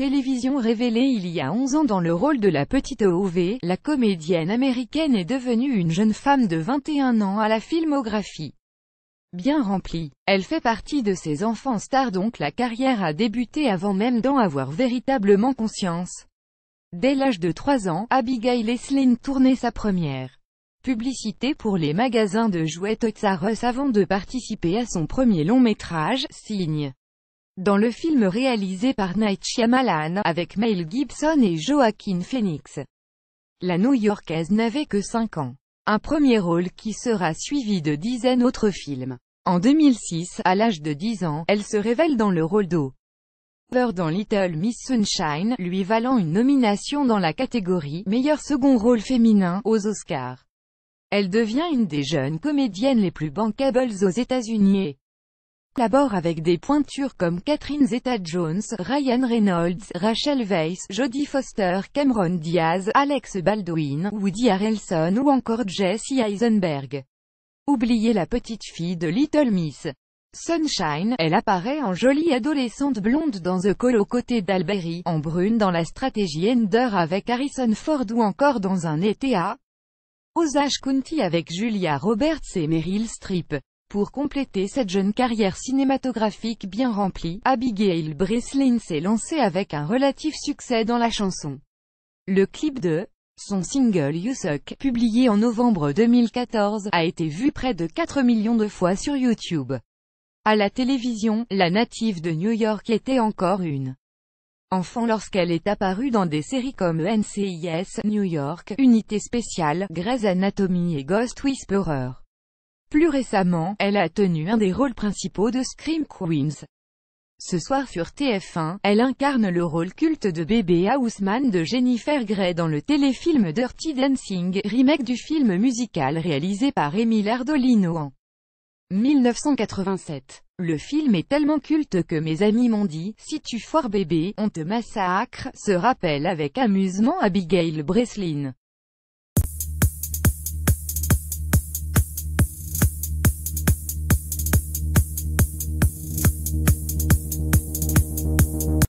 télévision révélée il y a 11 ans dans le rôle de la petite OV, la comédienne américaine est devenue une jeune femme de 21 ans à la filmographie bien remplie. Elle fait partie de ses enfants stars donc la carrière a débuté avant même d'en avoir véritablement conscience. Dès l'âge de 3 ans, Abigail Eslin tournait sa première publicité pour les magasins de jouets Toys avant de participer à son premier long métrage, Signe. Dans le film réalisé par Night Shyamalan, avec Mel Gibson et Joaquin Phoenix, la New-Yorkaise n'avait que 5 ans. Un premier rôle qui sera suivi de dizaines autres films. En 2006, à l'âge de 10 ans, elle se révèle dans le rôle d'eau dans Little Miss Sunshine, lui valant une nomination dans la catégorie « Meilleur second rôle féminin » aux Oscars. Elle devient une des jeunes comédiennes les plus bankables aux États-Unis. D'abord avec des pointures comme Catherine Zeta-Jones, Ryan Reynolds, Rachel Weisz, Jodie Foster, Cameron Diaz, Alex Baldwin, Woody Harrelson ou encore Jesse Eisenberg. Oubliez la petite fille de Little Miss. Sunshine, elle apparaît en jolie adolescente blonde dans The Call aux côtés en brune dans la stratégie Ender avec Harrison Ford ou encore dans un ETA. Osage County avec Julia Roberts et Meryl Streep. Pour compléter cette jeune carrière cinématographique bien remplie, Abigail Breslin s'est lancée avec un relatif succès dans la chanson. Le clip de son single You Suck, publié en novembre 2014, a été vu près de 4 millions de fois sur YouTube. À la télévision, la native de New York était encore une enfant lorsqu'elle est apparue dans des séries comme NCIS, New York, Unité Spéciale, Grey's Anatomy et Ghost Whisperer. Plus récemment, elle a tenu un des rôles principaux de Scream Queens. Ce soir sur TF1, elle incarne le rôle culte de bébé Houseman de Jennifer Grey dans le téléfilm Dirty Dancing, remake du film musical réalisé par Emile Ardolino en 1987. Le film est tellement culte que mes amis m'ont dit « Si tu foires bébé, on te massacre », se rappelle avec amusement Abigail Breslin.